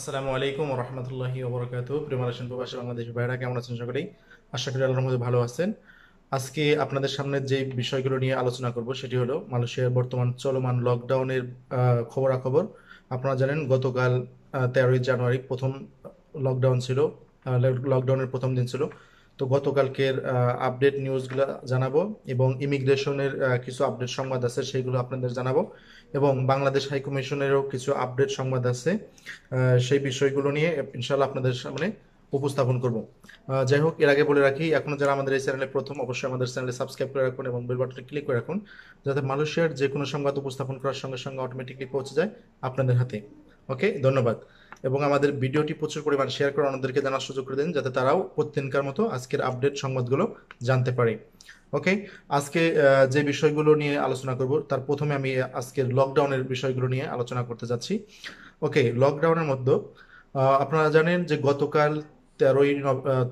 আসসালামু আলাইকুম রহমতুল্লাহি ওবরাকাতু প্রেমারাশন প্রবাসী বাংলাদেশের ভাইরা কেমন আছেন সকলেই আশা করি আল্লাহর মধ্যে ভালো আছেন আজকে আপনাদের সামনে যে বিষয়গুলো নিয়ে আলোচনা করব সেটি হলো মালয়েশিয়ার বর্তমান চলমান লকডাউনের খবরাখবর আপনারা জানেন গতকাল তেরোই জানুয়ারি প্রথম লকডাউন ছিল লকডাউনের প্রথম দিন ছিল তো গতকালকের আপডেট নিউজগুলো জানাবো এবং ইমিগ্রেশনের কিছু আপডেট সংবাদ আছে সেইগুলো আপনাদের জানাবো এবং বাংলাদেশ হাইকমিশনেরও কিছু আপডেট সংবাদ আছে সেই বিষয়গুলো নিয়ে ইনশাল্লাহ আপনাদের সামনে উপস্থাপন করব যাই হোক এর আগে বলে রাখি এখন যারা আমাদের এই চ্যানেলে প্রথম অবশ্যই আমাদের চ্যানেলে সাবস্ক্রাইব করে রাখুন এবং বেল বাটনে ক্লিক করে রাখুন যাতে মালয়েশিয়ার যে কোনো সংবাদ উপস্থাপন করার সঙ্গে সঙ্গে অটোমেটিকলি পৌঁছে যায় আপনাদের হাতে ওকে ধন্যবাদ এবং আমাদের ভিডিওটি প্রচুর পরিমাণ শেয়ার করে অন্যদেরকে জানার সুযোগ করে দিন যাতে তারাও প্রত্যেকার মতো আজকের আপডেট সংবাদগুলো জানতে পারে ওকে আজকে যে বিষয়গুলো নিয়ে আলোচনা করব তার প্রথমে আমি আজকের লকডাউনের বিষয়গুলো নিয়ে আলোচনা করতে যাচ্ছি ওকে লকডাউনের মধ্যে আপনারা জানেন যে গতকাল তেরোই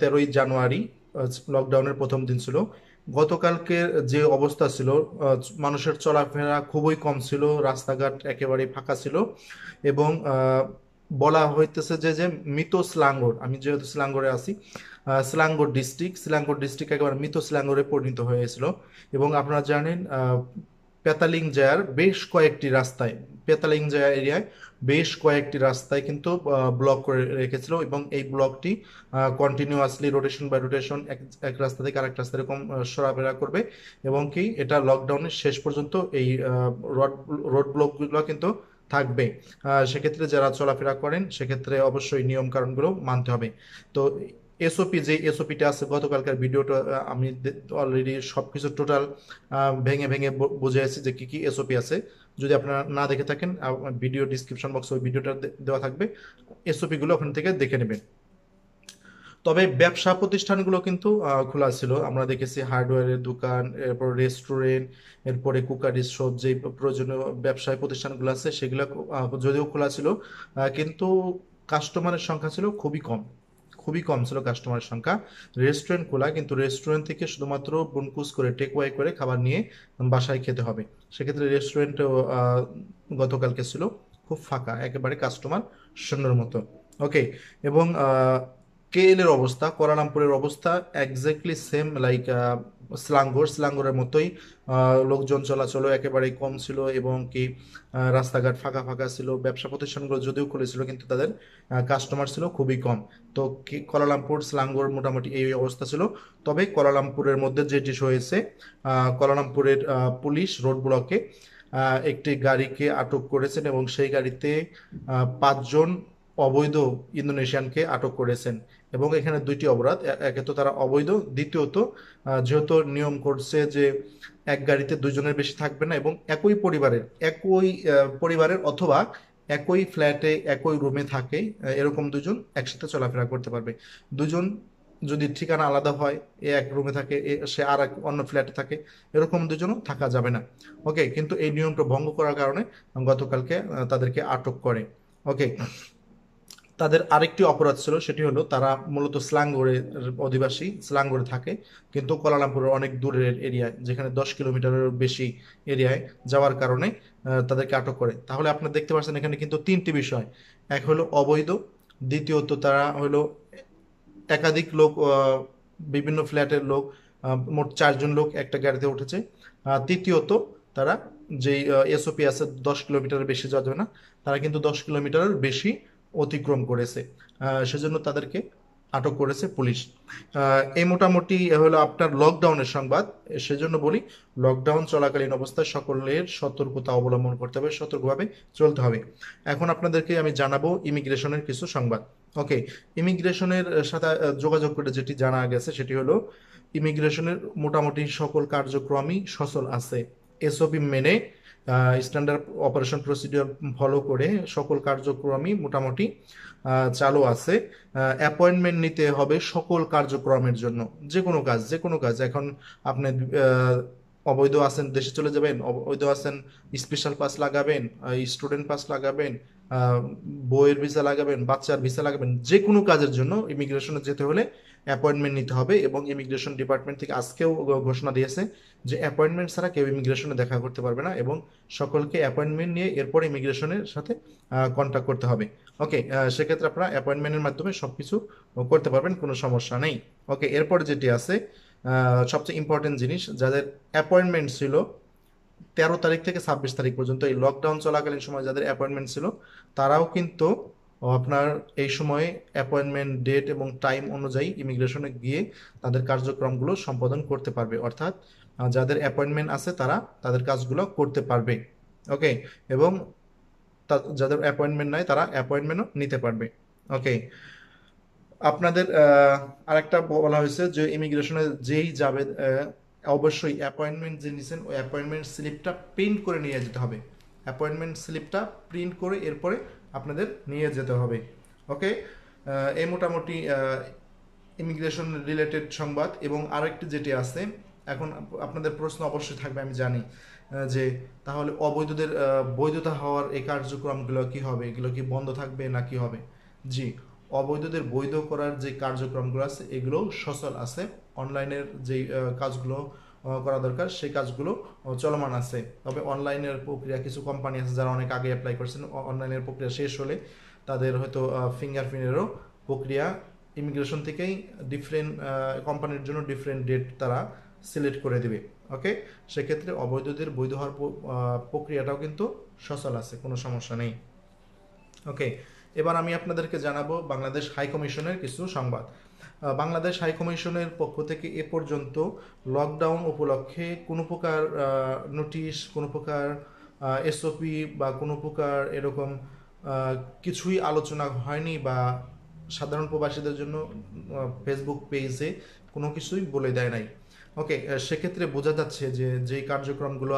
তেরোই জানুয়ারি লকডাউনের প্রথম দিন ছিল গতকালকের যে অবস্থা ছিল মানুষের চলাফেরা খুবই কম ছিল রাস্তাঘাট একেবারে ফাঁকা ছিল এবং বলা হইতেছে যে যে মৃত স্লাঙ্গর আমি যেহেতু স্লাঙ্গরে আছি স্লাঙ্গর ডিস্ট্রিক্ট স্লাঙ্গর ডিস্ট্রিক্ট একেবারে মৃত স্লাঙ্গরে পরিণত হয়েছিল এবং আপনারা জানেন পেতালিং জায়ার বেশ কয়েকটি রাস্তায় পেতালিংজা এরিয়ায় বেশ কয়েকটি রাস্তায় কিন্তু ব্লক করে রেখেছিল এবং এই ব্লকটি কন্টিনিউয়াসলি রোটেশন বাই রোটেশন এক রাস্তা থেকে আরেক রাস্তা এরকম সরাফেরা করবে এবং কি এটা লকডাউনের শেষ পর্যন্ত এই রোড রোড ব্লকগুলো কিন্তু থাকবে সেক্ষেত্রে যারা চলাফেরা করেন সেক্ষেত্রে অবশ্যই নিয়ম কারণগুলো মানতে হবে তো এসওপি যে এসওপিটা আছে গতকালকার ভিডিওটা আমি অলরেডি সবকিছু টোটাল ভেঙে ভেঙে বুঝে আছি যে কী কী এসওপি আছে যদি আপনারা না দেখে থাকেন ভিডিও ডিসক্রিপশন বক্সে ওই ভিডিওটা দেওয়া থাকবে এসওপিগুলো ওখান থেকে দেখে নেবেন তবে ব্যবসা প্রতিষ্ঠানগুলো কিন্তু খোলা ছিল আমরা দেখেছি হার্ডওয়্যারের দোকান এরপর রেস্টুরেন্ট এরপরে কুকারি শপ যে প্রয়োজনীয় ব্যবসায় প্রতিষ্ঠানগুলো আছে সেগুলো যদিও খোলা ছিল কিন্তু কাস্টমারের সংখ্যা ছিল খুবই কম খুবই কম ছিল কাস্টমারের সংখ্যা রেস্টুরেন্ট খোলা কিন্তু রেস্টুরেন্ট থেকে শুধুমাত্র বুনকুস করে টেক ওয়াই করে খাবার নিয়ে বাসায় খেতে হবে সেক্ষেত্রে রেস্টুরেন্ট গতকালকে ছিল খুব ফাঁকা একেবারে কাস্টমার শূন্যর মতো ওকে এবং কেএল এর অবস্থা কোয়ালালামপুরের অবস্থা একজ্যাক্টলি সেম লাইক স্লাঙ্গর স্লাঙ্গরের মতোই লোকজন চলাচল একেবারেই কম ছিল এবং কি রাস্তাঘাট ফাঁকা ফাঁকা ছিল ব্যবসা প্রতিষ্ঠানগুলো যদিও খুলেছিল কিন্তু তাদের কাস্টমার ছিল খুবই কম তো কলালামপুর স্লাঙ্গর মোটামুটি এই অবস্থা ছিল তবে কলালামপুরের মধ্যে যেটি হয়েছে কলালামপুরের পুলিশ রোড ব্লকে একটি গাড়িকে আটক করেছেন এবং সেই গাড়িতে পাঁচজন অবৈধ ইন্দোনেশিয়ানকে আটক করেছেন এবং এখানে দুইটি অপরাধ একে তো তারা অবৈধ দ্বিতীয়ত যেহেতু নিয়ম করছে যে এক গাড়িতে দুজনের বেশি থাকবে না এবং একই পরিবারের একই পরিবারের অথবা একই ফ্ল্যাটে একই রুমে থাকে এরকম দুজন একসাথে চলাফেরা করতে পারবে দুজন যদি ঠিকানা আলাদা হয় এ এক রুমে থাকে সে আর এক অন্য ফ্ল্যাটে থাকে এরকম দুজনও থাকা যাবে না ওকে কিন্তু এই নিয়মটা ভঙ্গ করার কারণে গতকালকে তাদেরকে আটক করে ওকে তাদের আরেকটি অপরাধ ছিল সেটি হলো তারা মূলত স্লাঙ্গোরে অধিবাসী স্লাঙ্গোরে থাকে কিন্তু কোলালামপুরের অনেক দূরের এরিয়ায় যেখানে দশ কিলোমিটারের বেশি এরিয়ায় যাওয়ার কারণে তাদেরকে আটক করে তাহলে আপনারা দেখতে পাচ্ছেন এখানে কিন্তু তিনটি বিষয় এক হলো অবৈধ দ্বিতীয়ত তারা হলো একাধিক লোক বিভিন্ন ফ্ল্যাটের লোক মোট চারজন লোক একটা গাড়িতে উঠেছে তৃতীয়ত তারা যেই এসওপি আছে দশ কিলোমিটারের বেশি যাওয়া যাবে না তারা কিন্তু দশ কিলোমিটারের বেশি অতিক্রম করেছে সেজন্য তাদেরকে আটক করেছে পুলিশ এই মোটামুটি হলো আপনার লকডাউনের সংবাদ সেজন্য বলি লকডাউন চলাকালীন অবস্থায় সকলের সতর্কতা অবলম্বন করতে হবে সতর্কভাবে চলতে হবে এখন আপনাদেরকে আমি জানাবো ইমিগ্রেশনের কিছু সংবাদ ওকে ইমিগ্রেশনের সাথে যোগাযোগ করে যেটি জানা গেছে সেটি হলো ইমিগ্রেশনের মোটামুটি সকল কার্যক্রমই সচল আছে এসওপি মেনে স্ট্যান্ডার্ড অপারেশন প্রসিডিওর ফলো করে সকল কার্যক্রমই মোটামুটি চালু আছে অ্যাপয়েন্টমেন্ট নিতে হবে সকল কার্যক্রমের জন্য যে কোনো কাজ যে কোনো কাজ এখন আপনি অবৈধ আছেন দেশে চলে যাবেন অবৈধ আছেন স্পেশাল পাস লাগাবেন স্টুডেন্ট পাস লাগাবেন বইয়ের ভিসা লাগাবেন বাচ্চার ভিসা লাগাবেন যে কোনো কাজের জন্য ইমিগ্রেশনে যেতে হলে অ্যাপয়েন্টমেন্ট নিতে হবে এবং ইমিগ্রেশন ডিপার্টমেন্ট থেকে আজকেও ঘোষণা দিয়েছে যে অ্যাপয়েন্টমেন্ট ছাড়া কেউ ইমিগ্রেশনে দেখা করতে পারবে না এবং সকলকে অ্যাপয়েন্টমেন্ট নিয়ে এরপর ইমিগ্রেশনের সাথে কন্ট্যাক্ট করতে হবে ওকে সেক্ষেত্রে আপনারা অ্যাপয়েন্টমেন্টের মাধ্যমে সব কিছু করতে পারবেন কোনো সমস্যা নেই ওকে এরপর যেটি আছে সবচেয়ে ইম্পর্টেন্ট জিনিস যাদের অ্যাপয়েন্টমেন্ট ছিল তেরো তারিখ থেকে ছাব্বিশ তারিখ পর্যন্ত এই লকডাউন চলাকালীন সময় যাদের অ্যাপয়েন্টমেন্ট ছিল তারাও কিন্তু আপনার এই সময় অ্যাপয়েন্টমেন্ট ডেট এবং টাইম অনুযায়ী ইমিগ্রেশনে গিয়ে তাদের কার্যক্রমগুলো সম্পাদন করতে পারবে অর্থাৎ যাদের অ্যাপয়েন্টমেন্ট আছে তারা তাদের কাজগুলো করতে পারবে ওকে এবং যাদের অ্যাপয়েন্টমেন্ট নাই তারা অ্যাপয়েন্টমেন্টও নিতে পারবে ওকে আপনাদের আরেকটা বলা হয়েছে যে ইমিগ্রেশনে যেই যাবে অবশ্যই অ্যাপয়েন্টমেন্ট যে নিয়েছেন ওই অ্যাপয়েন্টমেন্ট স্লিপটা প্রিন্ট করে নিয়ে যেতে হবে অ্যাপয়েন্টমেন্ট স্লিপটা প্রিন্ট করে এরপরে আপনাদের নিয়ে যেতে হবে ওকে এই মোটামুটি ইমিগ্রেশন রিলেটেড সংবাদ এবং আরেকটি যেটি আছে এখন আপনাদের প্রশ্ন অবশ্যই থাকবে আমি জানি যে তাহলে অবৈধদের বৈধতা হওয়ার এই কার্যক্রমগুলো কী হবে এগুলো কি বন্ধ থাকবে না কি হবে জি অবৈধদের বৈধ করার যে কার্যক্রমগুলো আছে এগুলোও সচল আছে অনলাইনের যে কাজগুলো করা দরকার সেই কাজগুলো চলমান আছে তবে অনলাইনের প্রক্রিয়া কিছু কোম্পানি আছে যারা অনেক আগে অ্যাপ্লাই করছেন অনলাইনের প্রক্রিয়া শেষ হলে তাদের হয়তো ফিঙ্গারপ্রিন্টেরও প্রক্রিয়া ইমিগ্রেশন থেকেই ডিফারেন্ট কোম্পানির জন্য ডিফারেন্ট ডেট তারা সিলেক্ট করে দেবে ওকে সেক্ষেত্রে অবৈধদের বৈধ হওয়ার প্রক্রিয়াটাও কিন্তু সচল আছে কোনো সমস্যা নেই ওকে এবার আমি আপনাদেরকে জানাবো বাংলাদেশ হাইকমিশনের কিছু সংবাদ বাংলাদেশ হাইকমিশনের পক্ষ থেকে এ পর্যন্ত লকডাউন উপলক্ষে কোনো প্রকার নোটিশ কোনো প্রকার এসওপি বা কোনো প্রকার এরকম কিছুই আলোচনা হয়নি বা সাধারণ প্রবাসীদের জন্য ফেসবুক পেজে কোনো কিছুই বলে দেয় নাই ওকে সেক্ষেত্রে বোঝা যাচ্ছে যে যেই কার্যক্রমগুলো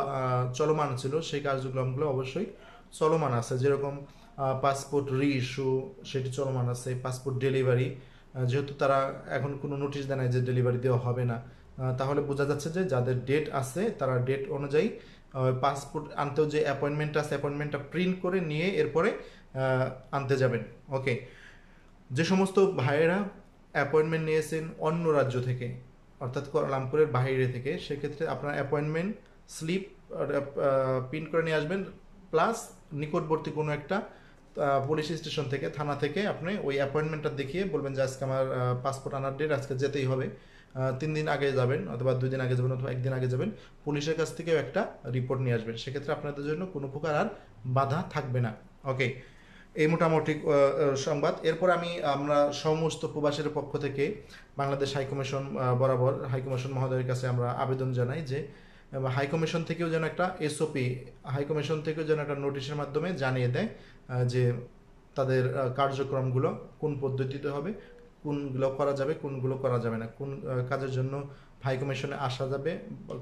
চলমান ছিল সেই কার্যক্রমগুলো অবশ্যই চলমান আছে যেরকম পাসপোর্ট রি ইস্যু সেটি চলমান আছে পাসপোর্ট ডেলিভারি যেহেতু তারা এখন কোনো নোটিশ দেয় নাই যে ডেলিভারি দেওয়া হবে না তাহলে বোঝা যাচ্ছে যে যাদের ডেট আছে তারা ডেট অনুযায়ী পাসপোর্ট আনতেও যে অ্যাপয়েন্টমেন্ট আছে অ্যাপয়েন্টমেন্টটা প্রিন্ট করে নিয়ে এরপরে আনতে যাবেন ওকে যে সমস্ত ভাইয়েরা অ্যাপয়েন্টমেন্ট নিয়েছেন অন্য রাজ্য থেকে অর্থাৎ রামপুরের বাইরে থেকে সেক্ষেত্রে আপনার অ্যাপয়েন্টমেন্ট স্লিপ প্রিন্ট করে নিয়ে আসবেন প্লাস নিকটবর্তী কোনো একটা পুলিশ স্টেশন থেকে থানা থেকে আপনি ওই অ্যাপয়েন্টমেন্টটা দেখিয়ে বলবেন যে আজকে আমার পাসপোর্ট আনার ডেট আজকে যেতেই হবে তিন দিন আগে যাবেন অথবা দুই দিন আগে যাবেন অথবা একদিন আগে যাবেন পুলিশের কাছ থেকেও একটা রিপোর্ট নিয়ে আসবেন সেক্ষেত্রে আপনাদের জন্য কোনো প্রকার আর বাধা থাকবে না ওকে এই মোটামুটি সংবাদ এরপর আমি আমরা সমস্ত প্রবাসের পক্ষ থেকে বাংলাদেশ হাইকমিশন বরাবর হাইকমিশন মহোদয়ের কাছে আমরা আবেদন জানাই যে হাই কমিশন থেকেও যেন একটা এসওপি হাই কমিশন থেকেও যেন একটা নোটিশের মাধ্যমে জানিয়ে দেয় যে তাদের কার্যক্রমগুলো কোন পদ্ধতিতে হবে কোনগুলো করা যাবে কোনগুলো করা যাবে না কোন কাজের জন্য হাই কমিশনে আসা যাবে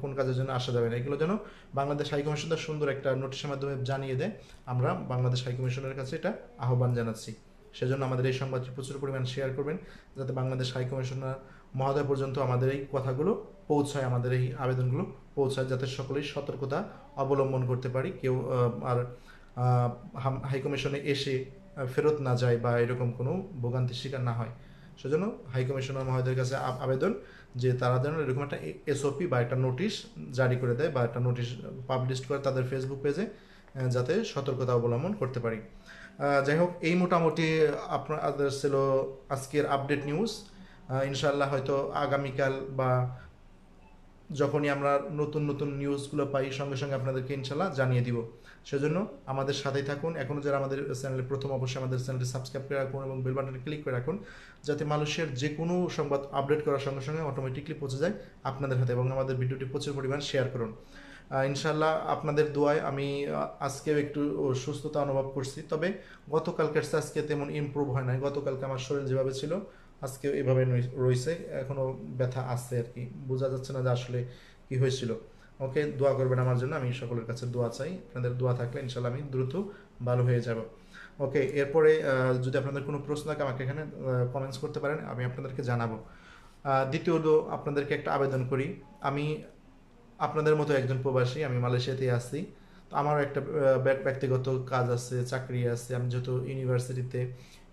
কোন কাজের জন্য আসা যাবে না এগুলো যেন বাংলাদেশ হাই কমিশন তার সুন্দর একটা নোটিশের মাধ্যমে জানিয়ে দেয় আমরা বাংলাদেশ হাই কমিশনের কাছে এটা আহ্বান জানাচ্ছি সেজন্য আমাদের এই সংবাদটি প্রচুর পরিমাণ শেয়ার করবেন যাতে বাংলাদেশ হাই কমিশনার মহোদয় পর্যন্ত আমাদের এই কথাগুলো পৌঁছায় আমাদের এই আবেদনগুলো পৌঁছায় যাতে সকলেই সতর্কতা অবলম্বন করতে পারি কেউ আর হাইকমিশনে এসে ফেরত না যায় বা এরকম কোনো ভোগান্তির শিকার না হয় সেজন্য হাইকমিশনার মহোদয়ের কাছে আবেদন যে তারা যেন এরকম একটা এসওপি বা একটা নোটিশ জারি করে দেয় বা একটা নোটিশ পাবলিশ করে তাদের ফেসবুক পেজে যাতে সতর্কতা অবলম্বন করতে পারি যাই হোক এই মোটামুটি আপনাদের ছিল আজকের আপডেট নিউজ ইনশাল্লাহ হয়তো আগামীকাল বা যখনই আমরা নতুন নতুন নিউজগুলো পাই সঙ্গে সঙ্গে আপনাদেরকে ইনশাল্লাহ জানিয়ে দিব সেজন্য আমাদের সাথেই থাকুন এখনও যারা আমাদের চ্যানেলে প্রথম অবশ্যই আমাদের চ্যানেলটি সাবস্ক্রাইব করে রাখুন এবং বেল বাটনে ক্লিক করে রাখুন যাতে মানুষের যে কোনো সংবাদ আপডেট করার সঙ্গে সঙ্গে অটোমেটিকলি পৌঁছে যায় আপনাদের হাতে এবং আমাদের ভিডিওটি প্রচুর পরিমাণ শেয়ার করুন ইনশাল্লাহ আপনাদের দোয়ায় আমি আজকেও একটু সুস্থতা অনুভব করছি তবে গতকালকের আজকে তেমন ইম্প্রুভ হয় নাই গতকালকে আমার শরীর যেভাবে ছিল আজকেও এভাবে রয়েছে এখনও ব্যথা আছে আর কি বোঝা যাচ্ছে না যে আসলে কি হয়েছিল ওকে দোয়া করবেন আমার জন্য আমি সকলের কাছে দোয়া চাই আপনাদের দোয়া থাকলে ইনশাল্লাহ আমি দ্রুত ভালো হয়ে যাব ওকে এরপরে যদি আপনাদের কোনো প্রশ্ন থাকে আমাকে এখানে কমেন্টস করতে পারেন আমি আপনাদেরকে জানাবো দ্বিতীয়ত আপনাদেরকে একটা আবেদন করি আমি আপনাদের মতো একজন প্রবাসী আমি মালয়েশিয়াতেই আসছি আমারও একটা ব্যক্তিগত কাজ আছে চাকরি আছে আমি যেহেতু ইউনিভার্সিটিতে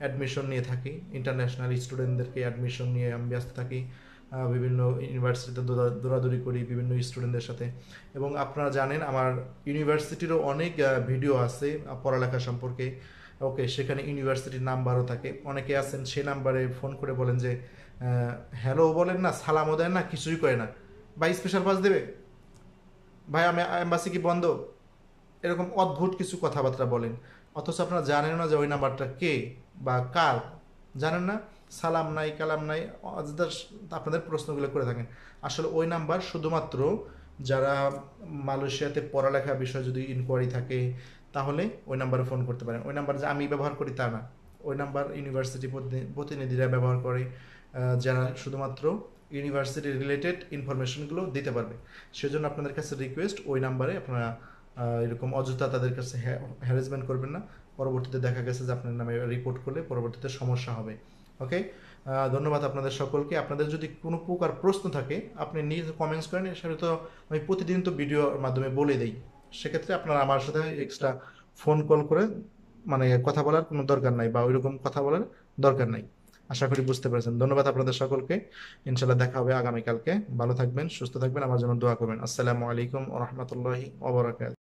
অ্যাডমিশন নিয়ে থাকি ইন্টারন্যাশনাল স্টুডেন্টদেরকে অ্যাডমিশন নিয়ে আমি ব্যস্ত থাকি বিভিন্ন ইউনিভার্সিটিতে দৌড়াদৌড়ি করি বিভিন্ন স্টুডেন্টদের সাথে এবং আপনারা জানেন আমার ইউনিভার্সিটিরও অনেক ভিডিও আছে পড়ালেখা সম্পর্কে ওকে সেখানে ইউনিভার্সিটির নাম্বারও থাকে অনেকে আছেন সে নাম্বারে ফোন করে বলেন যে হ্যালো বলেন না সালামও দেন না কিছুই করে না ভাই স্পেশাল বাস দেবে ভাই আমি এম্বাসি কি বন্ধ এরকম অদ্ভুত কিছু কথাবার্তা বলেন অথচ আপনারা জানেন না যে ওই নাম্বারটা কে বা কার জানেন না সালাম নাই কালাম নাই আপনাদের প্রশ্নগুলো করে থাকেন আসলে ওই নাম্বার শুধুমাত্র যারা মালয়েশিয়াতে পড়ালেখা বিষয়ে যদি ইনকোয়ারি থাকে তাহলে ওই নাম্বারে ফোন করতে পারেন ওই নাম্বার যে আমি ব্যবহার করি তা না ওই নাম্বার ইউনিভার্সিটি প্রতিনিধিরা ব্যবহার করে যারা শুধুমাত্র ইউনিভার্সিটি রিলেটেড ইনফরমেশনগুলো দিতে পারবে সেজন্য আপনাদের কাছে রিকোয়েস্ট ওই নাম্বারে আপনারা এরকম অযথা তাদের কাছে হ্যারেসমেন্ট করবেন না পরবর্তীতে দেখা গেছে যে আপনার নামে রিপোর্ট করলে পরবর্তীতে সমস্যা হবে ওকে ধন্যবাদ আপনাদের সকলকে আপনাদের যদি কোনো প্রকার প্রশ্ন থাকে আপনি নিজে কমেন্টস করেন সেটা তো আমি প্রতিদিন তো ভিডিওর মাধ্যমে বলে দিই সেক্ষেত্রে আপনারা আমার সাথে এক্সট্রা ফোন কল করে মানে কথা বলার কোনো দরকার নাই বা ওইরকম কথা বলার দরকার নাই আশা করি বুঝতে পেরেছেন ধন্যবাদ আপনাদের সকলকে ইনশাল্লাহ দেখা হবে আগামীকালকে ভালো থাকবেন সুস্থ থাকবেন আমার জন্য দোয়া করবেন আসসালামু আলাইকুম রহমতুল্লাহি ওবরাকাত